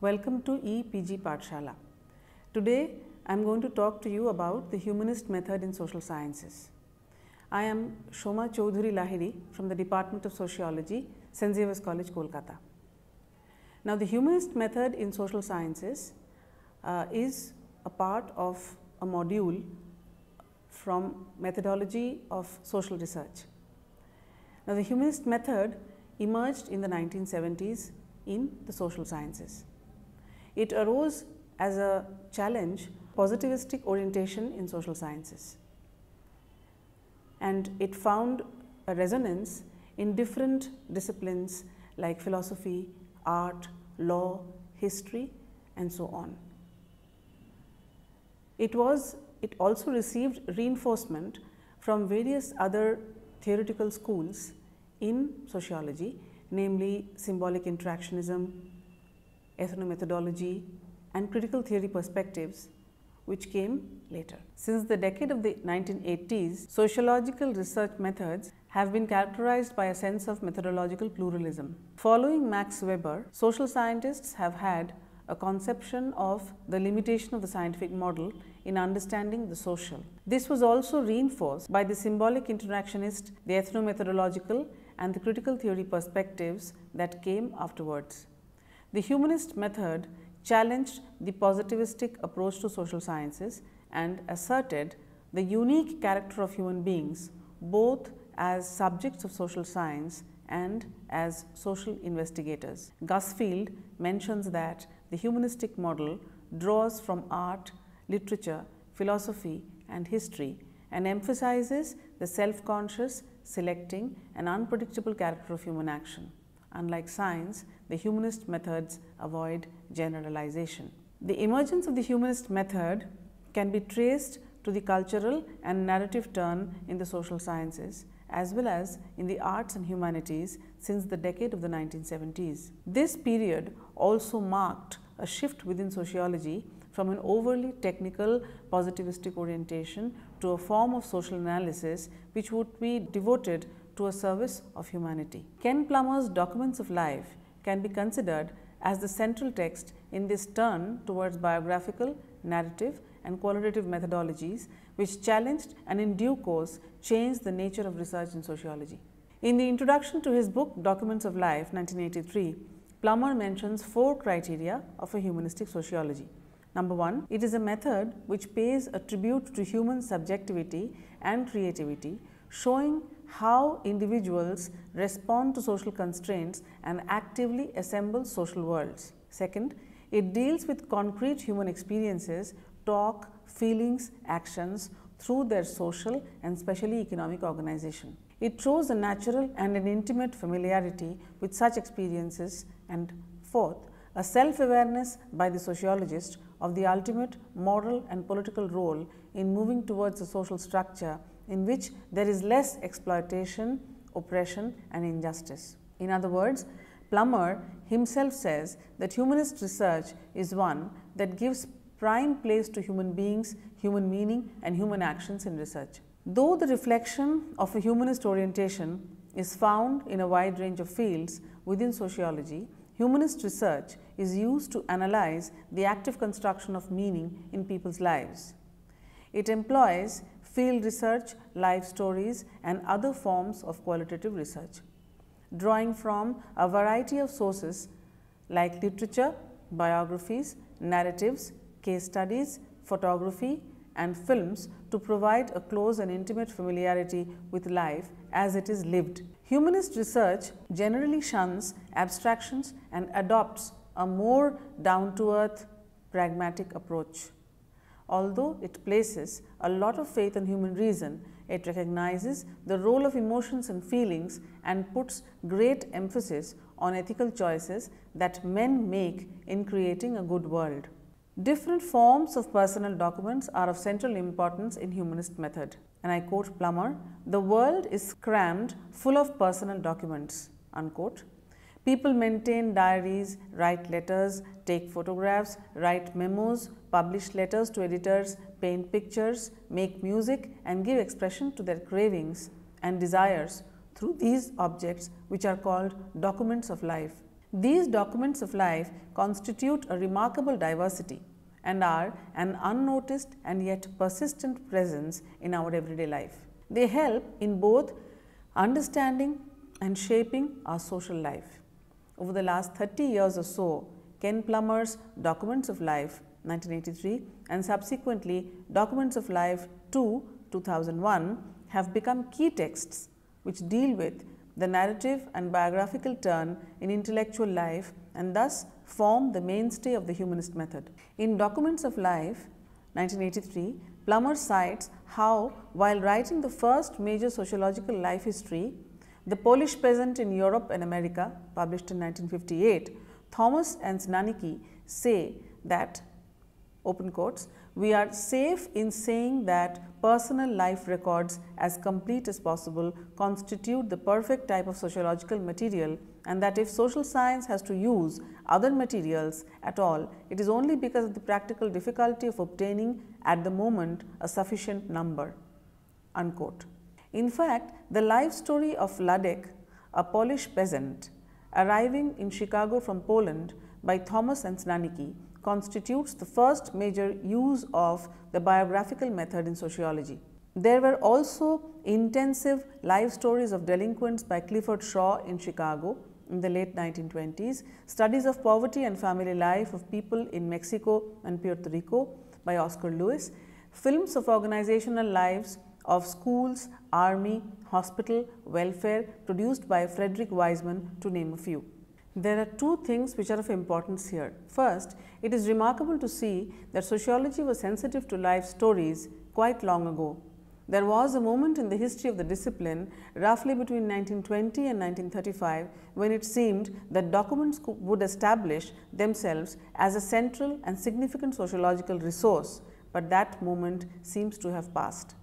Welcome to EPG Patshala. Today I am going to talk to you about the humanist method in social sciences. I am Shoma Choudhury Lahiri from the Department of Sociology, St. Xavier's College, Kolkata. Now the humanist method in social sciences uh, is a part of a module from methodology of social research. Now the humanist method emerged in the 1970s in the social sciences. It arose as a challenge positivistic orientation in social sciences and it found a resonance in different disciplines like philosophy, art, law, history and so on. It was it also received reinforcement from various other theoretical schools in sociology namely symbolic interactionism, ethnomethodology, and critical theory perspectives which came later. Since the decade of the 1980s, sociological research methods have been characterized by a sense of methodological pluralism. Following Max Weber, social scientists have had a conception of the limitation of the scientific model in understanding the social. This was also reinforced by the symbolic interactionist, the ethnomethodological and the critical theory perspectives that came afterwards. The humanist method challenged the positivistic approach to social sciences and asserted the unique character of human beings both as subjects of social science and as social investigators. Gusfield mentions that the humanistic model draws from art, literature, philosophy and history and emphasizes the self-conscious, selecting and unpredictable character of human action. Unlike science, the humanist methods avoid generalization. The emergence of the humanist method can be traced to the cultural and narrative turn in the social sciences as well as in the arts and humanities since the decade of the 1970s. This period also marked a shift within sociology from an overly technical positivistic orientation to a form of social analysis which would be devoted to a service of humanity. Ken Plummer's Documents of Life can be considered as the central text in this turn towards biographical, narrative and qualitative methodologies which challenged and in due course changed the nature of research in sociology. In the introduction to his book Documents of Life 1983, Plummer mentions four criteria of a humanistic sociology. Number one, it is a method which pays a tribute to human subjectivity and creativity, showing how individuals respond to social constraints and actively assemble social worlds. Second, it deals with concrete human experiences, talk, feelings, actions through their social and specially economic organization. It shows a natural and an intimate familiarity with such experiences and fourth, a self-awareness by the sociologist of the ultimate moral and political role in moving towards a social structure in which there is less exploitation, oppression and injustice. In other words, Plummer himself says that humanist research is one that gives prime place to human beings, human meaning and human actions in research. Though the reflection of a humanist orientation is found in a wide range of fields within sociology, humanist research is used to analyze the active construction of meaning in people's lives. It employs field research, life stories and other forms of qualitative research. Drawing from a variety of sources like literature, biographies, narratives, case studies, photography and films to provide a close and intimate familiarity with life as it is lived. Humanist research generally shuns abstractions and adopts a more down-to-earth pragmatic approach, although it places a lot of faith in human reason, it recognizes the role of emotions and feelings and puts great emphasis on ethical choices that men make in creating a good world. Different forms of personal documents are of central importance in humanist method. And I quote Plummer, the world is crammed full of personal documents, unquote. People maintain diaries, write letters, take photographs, write memos, publish letters to editors, paint pictures, make music and give expression to their cravings and desires through these objects which are called documents of life. These documents of life constitute a remarkable diversity and are an unnoticed and yet persistent presence in our everyday life. They help in both understanding and shaping our social life. Over the last 30 years or so, Ken Plummer's Documents of Life 1983 and subsequently Documents of Life 2 2001 have become key texts which deal with the narrative and biographical turn in intellectual life and thus form the mainstay of the humanist method. In Documents of Life 1983, Plummer cites how while writing the first major sociological life history, The Polish Peasant in Europe and America published in 1958, Thomas and Znanicki say that open quotes, we are safe in saying that personal life records as complete as possible constitute the perfect type of sociological material and that if social science has to use other materials at all, it is only because of the practical difficulty of obtaining at the moment a sufficient number." Unquote. In fact, the life story of Ladek, a Polish peasant, arriving in Chicago from Poland by Thomas and Snaniki constitutes the first major use of the biographical method in sociology. There were also intensive life stories of delinquents by Clifford Shaw in Chicago in the late 1920s, studies of poverty and family life of people in Mexico and Puerto Rico by Oscar Lewis, films of organizational lives of schools, army, hospital, welfare produced by Frederick Wiseman to name a few. There are two things which are of importance here. First, it is remarkable to see that sociology was sensitive to life stories quite long ago. There was a moment in the history of the discipline roughly between 1920 and 1935 when it seemed that documents would establish themselves as a central and significant sociological resource, but that moment seems to have passed.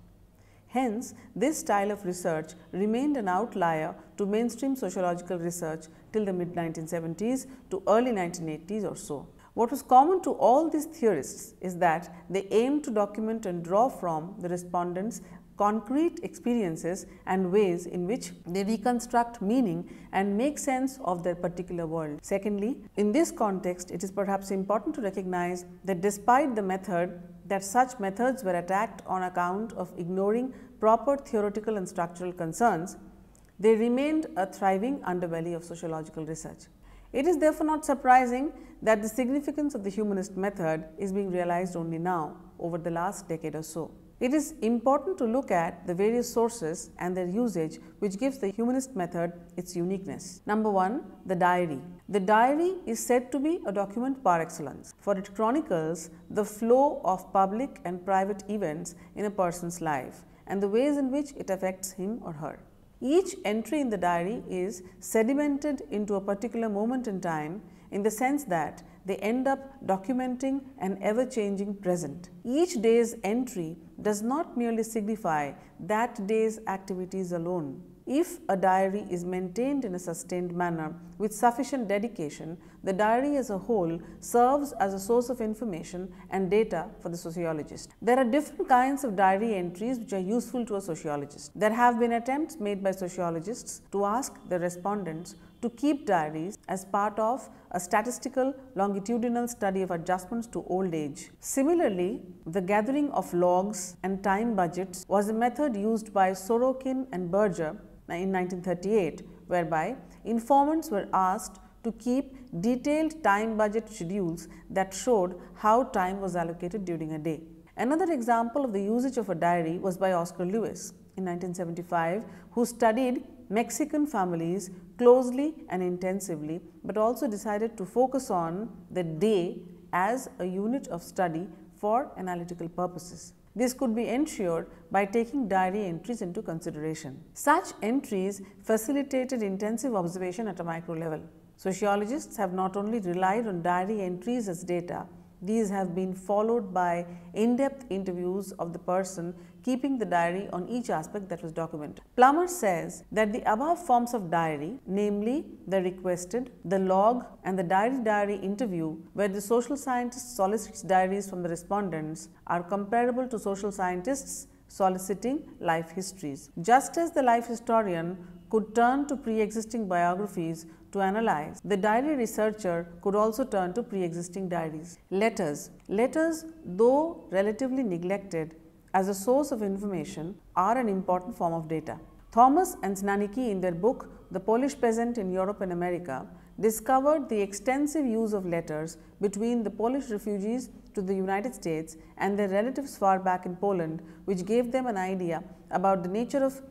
Hence, this style of research remained an outlier to mainstream sociological research till the mid 1970s to early 1980s or so. What was common to all these theorists is that they aimed to document and draw from the respondents concrete experiences and ways in which they reconstruct meaning and make sense of their particular world. Secondly, in this context, it is perhaps important to recognize that despite the method that such methods were attacked on account of ignoring proper theoretical and structural concerns, they remained a thriving underbelly of sociological research. It is therefore not surprising that the significance of the humanist method is being realized only now over the last decade or so. It is important to look at the various sources and their usage which gives the humanist method its uniqueness. Number 1. The diary. The diary is said to be a document par excellence for it chronicles the flow of public and private events in a person's life and the ways in which it affects him or her. Each entry in the diary is sedimented into a particular moment in time in the sense that they end up documenting an ever changing present. Each day's entry does not merely signify that day's activities alone. If a diary is maintained in a sustained manner with sufficient dedication, the diary as a whole serves as a source of information and data for the sociologist. There are different kinds of diary entries which are useful to a sociologist. There have been attempts made by sociologists to ask the respondents to keep diaries as part of a statistical longitudinal study of adjustments to old age. Similarly, the gathering of logs and time budgets was a method used by Sorokin and Berger in 1938, whereby informants were asked to keep detailed time budget schedules that showed how time was allocated during a day. Another example of the usage of a diary was by Oscar Lewis in 1975, who studied Mexican families closely and intensively, but also decided to focus on the day as a unit of study for analytical purposes. This could be ensured by taking diary entries into consideration. Such entries facilitated intensive observation at a micro level. Sociologists have not only relied on diary entries as data, these have been followed by in-depth interviews of the person keeping the diary on each aspect that was documented. Plummer says that the above forms of diary, namely the requested, the log and the diary diary interview where the social scientist solicits diaries from the respondents are comparable to social scientists soliciting life histories. Just as the life historian could turn to pre-existing biographies to analyze. The diary researcher could also turn to pre-existing diaries. Letters. Letters, though relatively neglected, as a source of information are an important form of data. Thomas and Znanicki in their book The Polish Peasant in Europe and America discovered the extensive use of letters between the Polish refugees to the United States and their relatives far back in Poland which gave them an idea about the nature of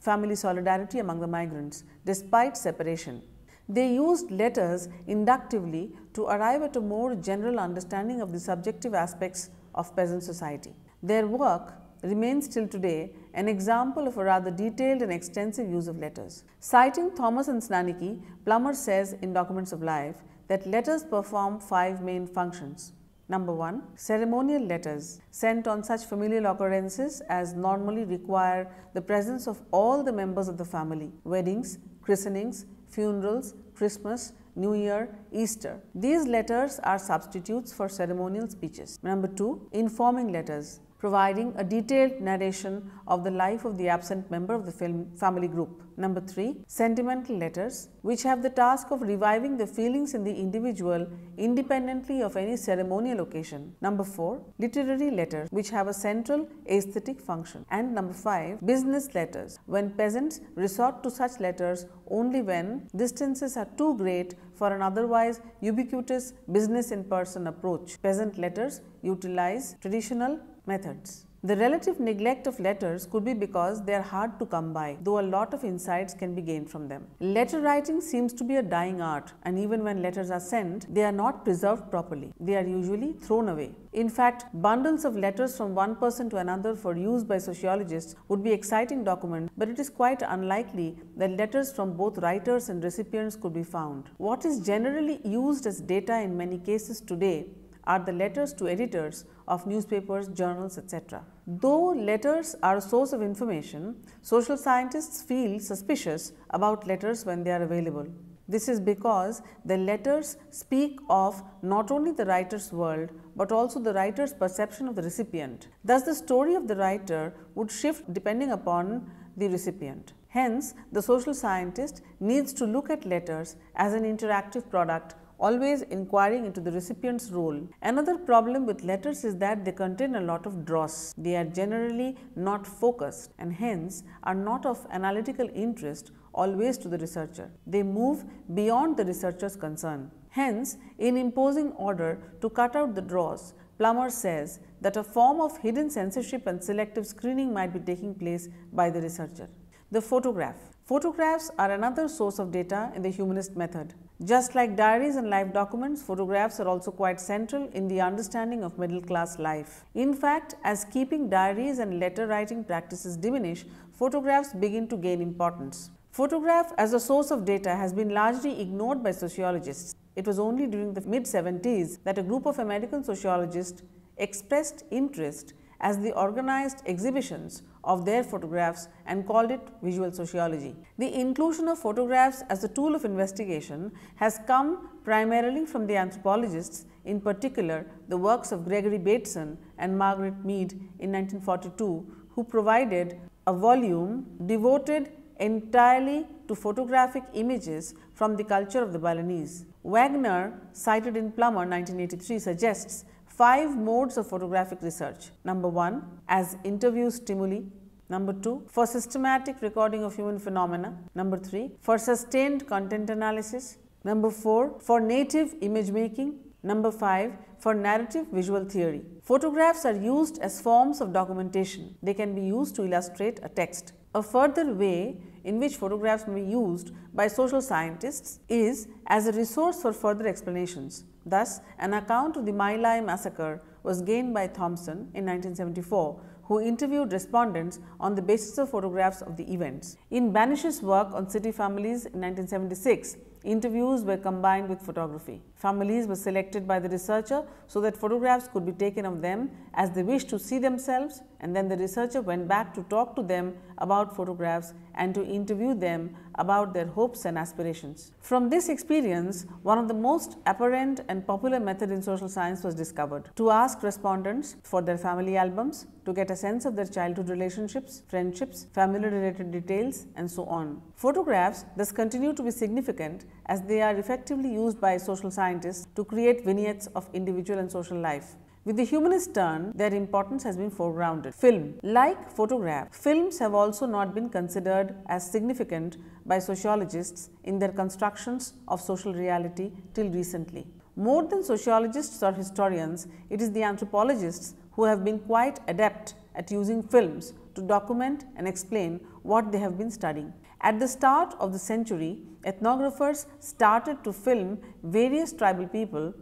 family solidarity among the migrants despite separation. They used letters inductively to arrive at a more general understanding of the subjective aspects of peasant society. Their work remains till today an example of a rather detailed and extensive use of letters. Citing Thomas and Snanicki, Plummer says in Documents of Life that letters perform five main functions. Number 1. Ceremonial letters sent on such familial occurrences as normally require the presence of all the members of the family weddings, christenings, funerals, Christmas, New Year, Easter. These letters are substitutes for ceremonial speeches. Number 2. Informing letters providing a detailed narration of the life of the absent member of the film family group. Number 3. Sentimental letters, which have the task of reviving the feelings in the individual independently of any ceremonial occasion. Number 4. Literary letters, which have a central aesthetic function. And number 5. Business letters, when peasants resort to such letters only when distances are too great for an otherwise ubiquitous business in person approach. Peasant letters utilize traditional Methods the relative neglect of letters could be because they are hard to come by, though a lot of insights can be gained from them. Letter writing seems to be a dying art, and even when letters are sent, they are not preserved properly. They are usually thrown away. In fact, bundles of letters from one person to another for use by sociologists would be exciting documents, but it is quite unlikely that letters from both writers and recipients could be found. What is generally used as data in many cases today are the letters to editors of newspapers, journals, etc. Though letters are a source of information, social scientists feel suspicious about letters when they are available. This is because the letters speak of not only the writer's world but also the writer's perception of the recipient. Thus, the story of the writer would shift depending upon the recipient. Hence, the social scientist needs to look at letters as an interactive product always inquiring into the recipient's role. Another problem with letters is that they contain a lot of dross. They are generally not focused and hence are not of analytical interest always to the researcher. They move beyond the researcher's concern. Hence, in imposing order to cut out the dross, Plummer says that a form of hidden censorship and selective screening might be taking place by the researcher. The photograph. Photographs are another source of data in the humanist method. Just like diaries and life documents, photographs are also quite central in the understanding of middle class life. In fact, as keeping diaries and letter writing practices diminish, photographs begin to gain importance. Photograph as a source of data has been largely ignored by sociologists. It was only during the mid 70s that a group of American sociologists expressed interest as the organized exhibitions of their photographs and called it visual sociology. The inclusion of photographs as a tool of investigation has come primarily from the anthropologists, in particular the works of Gregory Bateson and Margaret Mead in 1942, who provided a volume devoted entirely to photographic images from the culture of the Balinese. Wagner, cited in Plummer 1983, suggests five modes of photographic research. Number one, as interview stimuli. Number two, for systematic recording of human phenomena. Number three, for sustained content analysis. Number four, for native image making. Number 5 for narrative visual theory. Photographs are used as forms of documentation. They can be used to illustrate a text. A further way in which photographs may be used by social scientists is as a resource for further explanations. Thus, an account of the My Lai massacre was gained by Thompson in 1974, who interviewed respondents on the basis of photographs of the events. In Banish's work on city families in 1976, interviews were combined with photography. Families were selected by the researcher so that photographs could be taken of them as they wished to see themselves and then the researcher went back to talk to them about photographs and to interview them about their hopes and aspirations. From this experience, one of the most apparent and popular method in social science was discovered to ask respondents for their family albums to get a sense of their childhood relationships, friendships, family related details and so on. Photographs thus continue to be significant as they are effectively used by social scientists to create vignettes of individual and social life. With the humanist turn, their importance has been foregrounded. Film, like photograph, films have also not been considered as significant by sociologists in their constructions of social reality till recently. More than sociologists or historians, it is the anthropologists who have been quite adept at using films to document and explain what they have been studying. At the start of the century, ethnographers started to film various tribal people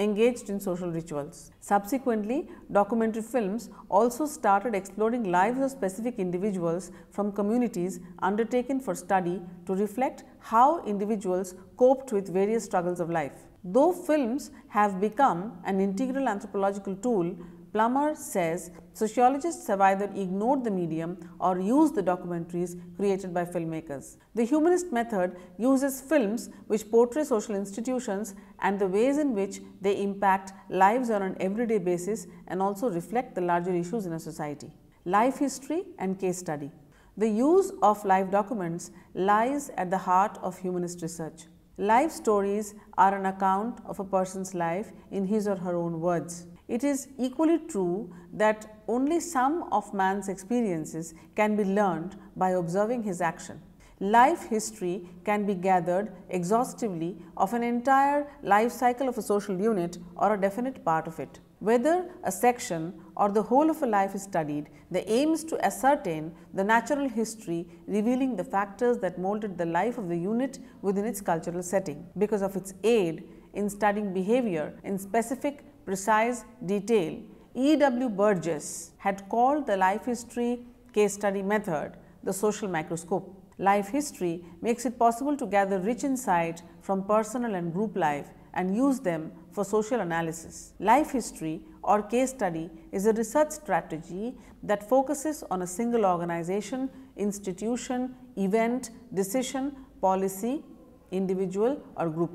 engaged in social rituals. Subsequently, documentary films also started exploring lives of specific individuals from communities undertaken for study to reflect how individuals coped with various struggles of life. Though films have become an integral anthropological tool Plummer says sociologists have either ignored the medium or used the documentaries created by filmmakers. The humanist method uses films which portray social institutions and the ways in which they impact lives on an everyday basis and also reflect the larger issues in a society. Life history and case study. The use of live documents lies at the heart of humanist research. Life stories are an account of a person's life in his or her own words. It is equally true that only some of man's experiences can be learned by observing his action. Life history can be gathered exhaustively of an entire life cycle of a social unit or a definite part of it. Whether a section or the whole of a life is studied, the aim is to ascertain the natural history revealing the factors that molded the life of the unit within its cultural setting. Because of its aid in studying behavior in specific precise detail, E. W. Burgess had called the life history case study method the social microscope. Life history makes it possible to gather rich insight from personal and group life and use them for social analysis. Life history or case study is a research strategy that focuses on a single organization, institution, event, decision, policy, individual or group.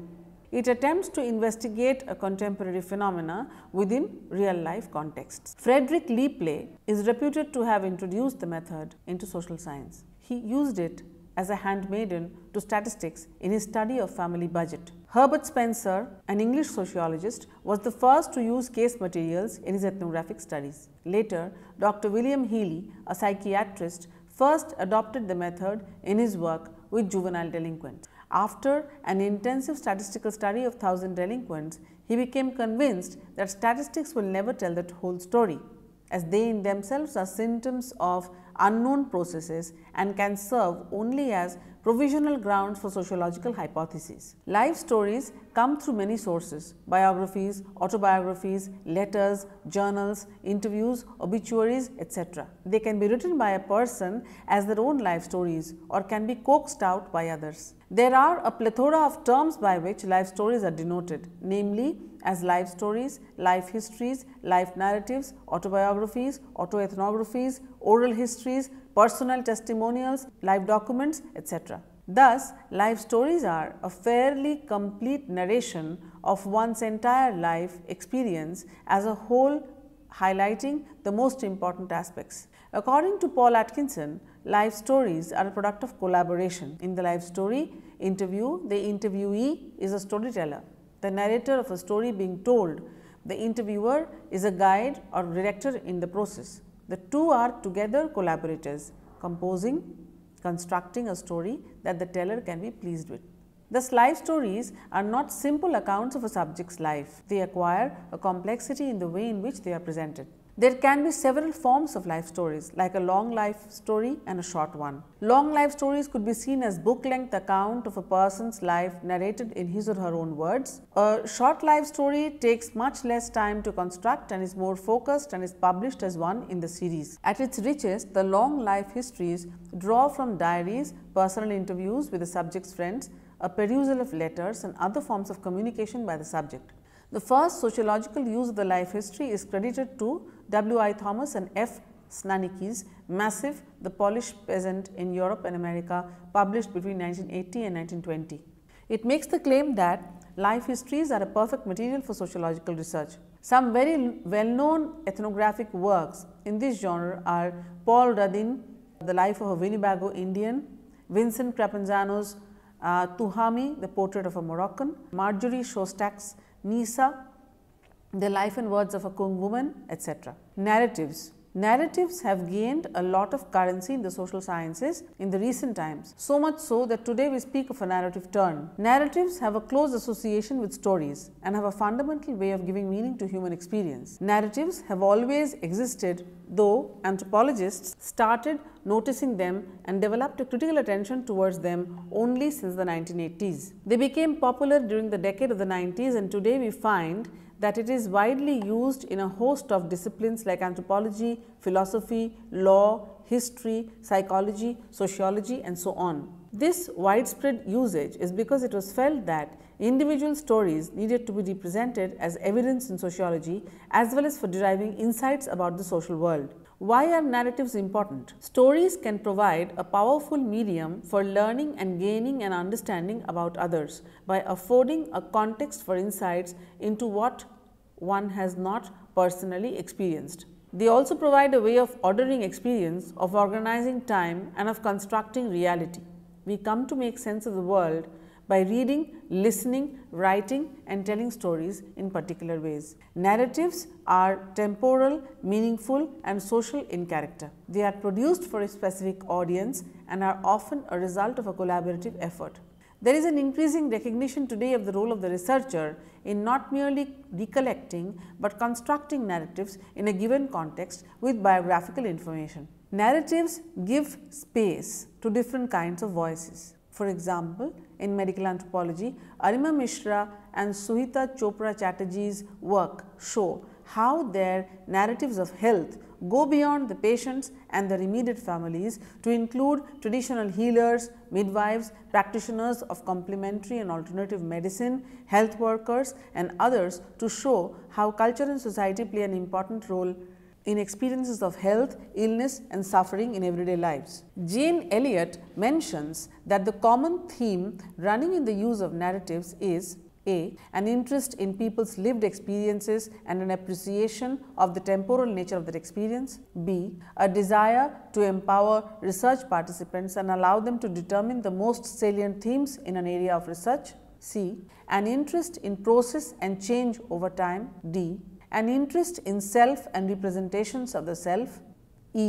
It attempts to investigate a contemporary phenomena within real life contexts. Frederick Lepley is reputed to have introduced the method into social science. He used it as a handmaiden to statistics in his study of family budget. Herbert Spencer, an English sociologist, was the first to use case materials in his ethnographic studies. Later, Dr. William Healy, a psychiatrist, first adopted the method in his work with juvenile delinquents. After an intensive statistical study of 1000 delinquents, he became convinced that statistics will never tell the whole story, as they in themselves are symptoms of unknown processes and can serve only as provisional grounds for sociological hypotheses. Life stories come through many sources biographies, autobiographies, letters, journals, interviews, obituaries, etc. They can be written by a person as their own life stories or can be coaxed out by others. There are a plethora of terms by which life stories are denoted, namely as life stories, life histories, life narratives, autobiographies, autoethnographies, oral histories, personal testimonials, life documents, etc. Thus, life stories are a fairly complete narration of one's entire life experience as a whole highlighting the most important aspects. According to Paul Atkinson, life stories are a product of collaboration. In the life story interview, the interviewee is a storyteller. The narrator of a story being told, the interviewer is a guide or director in the process. The two are together collaborators, composing, constructing a story that the teller can be pleased with. Thus, life stories are not simple accounts of a subject's life. They acquire a complexity in the way in which they are presented. There can be several forms of life stories like a long life story and a short one. Long life stories could be seen as book length account of a person's life narrated in his or her own words. A short life story takes much less time to construct and is more focused and is published as one in the series. At its richest, the long life histories draw from diaries, personal interviews with the subject's friends, a perusal of letters and other forms of communication by the subject. The first sociological use of the life history is credited to W. I. Thomas and F. Snanicki's Massive, the Polish Peasant in Europe and America, published between 1980 and 1920. It makes the claim that life histories are a perfect material for sociological research. Some very well known ethnographic works in this genre are Paul Rudin, The Life of a Winnebago Indian, Vincent Trapanzano's uh, Tuhami, The Portrait of a Moroccan, Marjorie Shostak's Nisa, the life and words of a Kung woman, etc. Narratives Narratives have gained a lot of currency in the social sciences in the recent times, so much so that today we speak of a narrative turn. Narratives have a close association with stories and have a fundamental way of giving meaning to human experience. Narratives have always existed, though anthropologists started noticing them and developed a critical attention towards them only since the 1980s. They became popular during the decade of the 90s and today we find that it is widely used in a host of disciplines like anthropology, philosophy, law, history, psychology, sociology and so on. This widespread usage is because it was felt that individual stories needed to be represented as evidence in sociology as well as for deriving insights about the social world. Why are narratives important? Stories can provide a powerful medium for learning and gaining an understanding about others by affording a context for insights into what one has not personally experienced. They also provide a way of ordering experience, of organizing time and of constructing reality. We come to make sense of the world by reading, listening, writing and telling stories in particular ways. Narratives are temporal, meaningful and social in character. They are produced for a specific audience and are often a result of a collaborative effort. There is an increasing recognition today of the role of the researcher in not merely recollecting, but constructing narratives in a given context with biographical information. Narratives give space to different kinds of voices. For example, in medical anthropology, Arima Mishra and Suhita Chopra Chatterjee's work show how their narratives of health go beyond the patients and their immediate families to include traditional healers, midwives, practitioners of complementary and alternative medicine, health workers and others to show how culture and society play an important role in experiences of health, illness and suffering in everyday lives. Jane Elliott mentions that the common theme running in the use of narratives is a. An interest in people's lived experiences and an appreciation of the temporal nature of that experience. B. A desire to empower research participants and allow them to determine the most salient themes in an area of research. C. An interest in process and change over time. D an interest in self and representations of the self, E,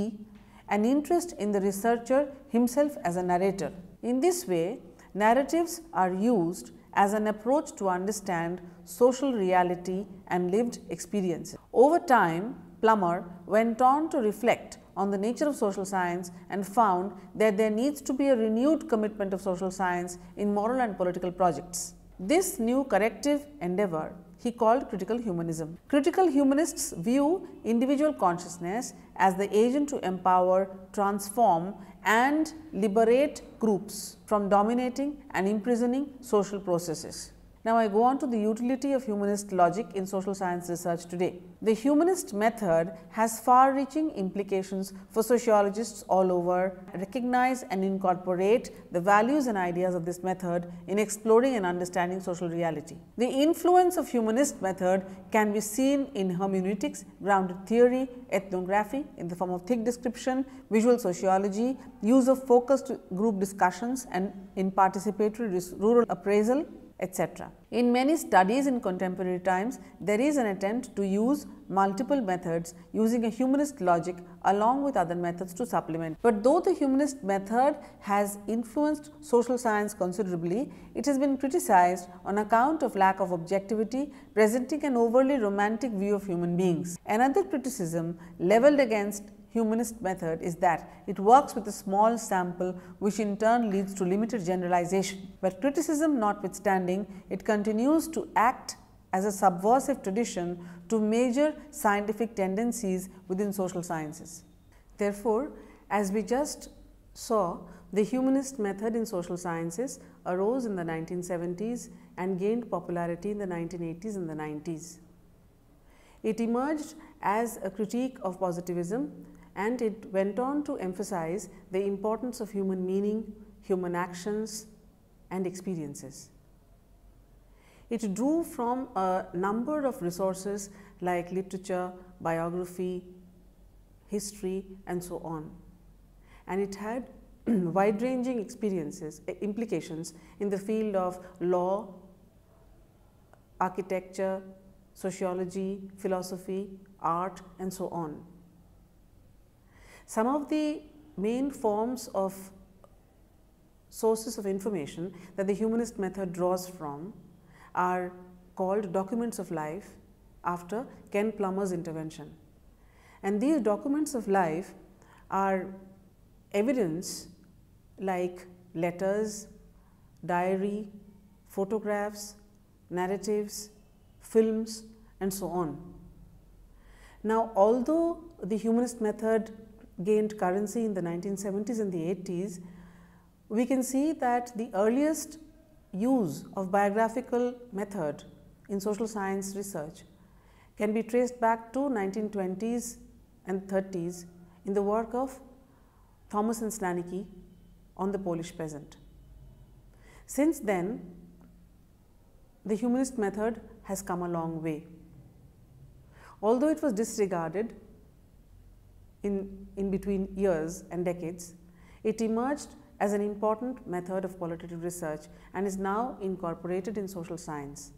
an interest in the researcher himself as a narrator. In this way, narratives are used as an approach to understand social reality and lived experiences. Over time, Plummer went on to reflect on the nature of social science and found that there needs to be a renewed commitment of social science in moral and political projects. This new corrective endeavor he called critical humanism. Critical humanists view individual consciousness as the agent to empower, transform and liberate groups from dominating and imprisoning social processes. Now I go on to the utility of humanist logic in social science research today. The humanist method has far-reaching implications for sociologists all over. Recognize and incorporate the values and ideas of this method in exploring and understanding social reality. The influence of humanist method can be seen in hermeneutics, grounded theory, ethnography in the form of thick description, visual sociology, use of focused group discussions and in participatory rural appraisal, etc. In many studies in contemporary times, there is an attempt to use multiple methods using a humanist logic along with other methods to supplement. But though the humanist method has influenced social science considerably, it has been criticized on account of lack of objectivity, presenting an overly romantic view of human beings. Another criticism leveled against humanist method is that it works with a small sample which in turn leads to limited generalization. But criticism notwithstanding, it continues to act as a subversive tradition to major scientific tendencies within social sciences. Therefore, as we just saw, the humanist method in social sciences arose in the 1970s and gained popularity in the 1980s and the 90s. It emerged as a critique of positivism and it went on to emphasize the importance of human meaning, human actions and experiences. It drew from a number of resources like literature, biography, history and so on. And it had wide ranging experiences eh, implications in the field of law, architecture, sociology, philosophy, art and so on. Some of the main forms of sources of information that the humanist method draws from are called documents of life after Ken Plummer's intervention. And these documents of life are evidence like letters, diary, photographs, narratives, films and so on. Now, although the humanist method gained currency in the 1970s and the 80s, we can see that the earliest use of biographical method in social science research can be traced back to 1920s and 30s in the work of Thomas and Slanicki on the Polish peasant. Since then, the humanist method has come a long way. Although it was disregarded in, in between years and decades, it emerged as an important method of qualitative research and is now incorporated in social science.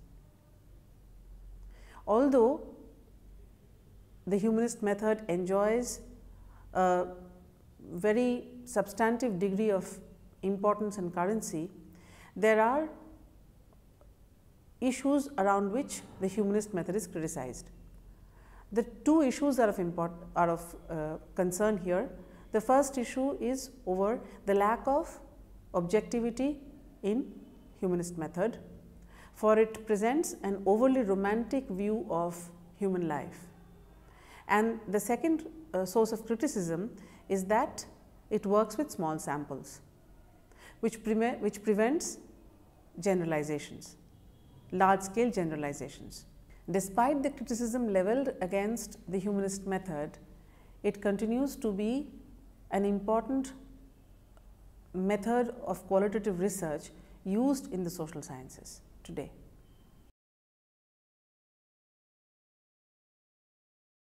Although the humanist method enjoys a very substantive degree of importance and currency, there are issues around which the humanist method is criticized. The two issues are of, import, are of uh, concern here. The first issue is over the lack of objectivity in humanist method for it presents an overly romantic view of human life. And the second uh, source of criticism is that it works with small samples, which, pre which prevents generalizations, large scale generalizations. Despite the criticism leveled against the humanist method, it continues to be an important method of qualitative research used in the social sciences today.